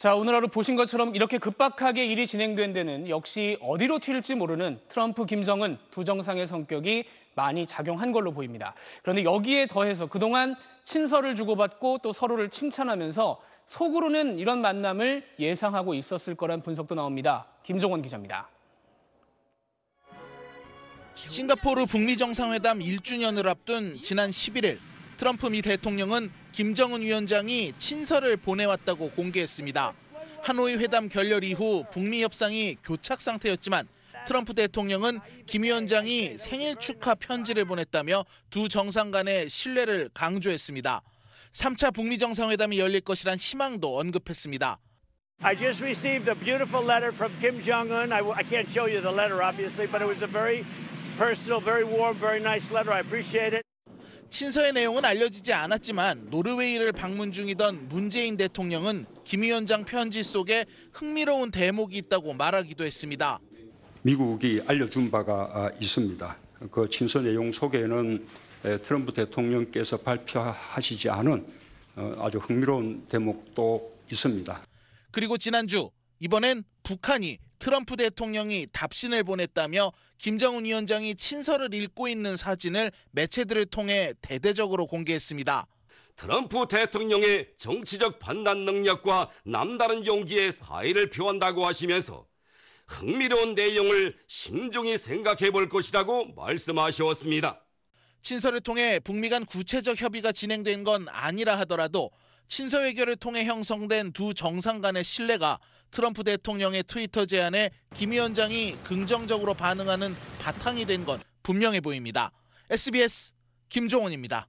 자, 오늘 하루 보신 것처럼 이렇게 급박하게 일이 진행된 데는 역시 어디로 튈지 모르는 트럼프, 김정은 두 정상의 성격이 많이 작용한 걸로 보입니다. 그런데 여기에 더해서 그동안 친서를 주고받고 또 서로를 칭찬하면서 속으로는 이런 만남을 예상하고 있었을 거란 분석도 나옵니다. 김종원 기자입니다. 싱가포르 북미 정상회담 1주년을 앞둔 지난 11일 트럼프 미 대통령은 김정은 위원장이 친서를 보내왔다고 공개했습니다. 하노이 회담 결렬 이후 북미 협상이 교착 상태였지만 트럼프 대통령은 김 위원장이 생일 축하 편지를 보냈다며 두 정상 간의 신뢰를 강조했습니다. 3차 북미 정상회담이 열릴 것이란 희망도 언급했습니다. I just received a beautiful letter from Kim Jong Un. I, I can't show you the letter obviously, but it was a very personal, very warm, very nice letter. I appreciate it. 친서의 내용은 알려지지 않았지만 노르웨이를 방문 중이던 문재인 대통령은 김 위원장 편지 속에 흥미로운 대목이 있다고 말하기도 했습니다. 미국이 알려준 바가 아, 있습니다. 그 친서 내용 속에는 트럼프 대통령께서 발표하시지 않은 어, 아주 흥미로운 대목도 있습니다. 그리고 지난주 이번엔 북한이 트럼프 대통령이 답신을 보냈다며 김정은 위원장이 친서를 읽고 있는 사진을 매체들을 통해 대대적으로 공개했습니다. 트럼프 대통령의 정치적 판단 능력과 남다른 용기에 사의를 표한다고 하시면서 흥미로운 내용을 신중히 생각해 볼 것이라고 말씀하셨습니다. 친서를 통해 북미 간 구체적 협의가 진행된 건 아니라 하더라도 신서회견을 통해 형성된 두 정상 간의 신뢰가 트럼프 대통령의 트위터 제안에 김 위원장이 긍정적으로 반응하는 바탕이 된 건 분명해 보입니다. SBS 김종원입니다.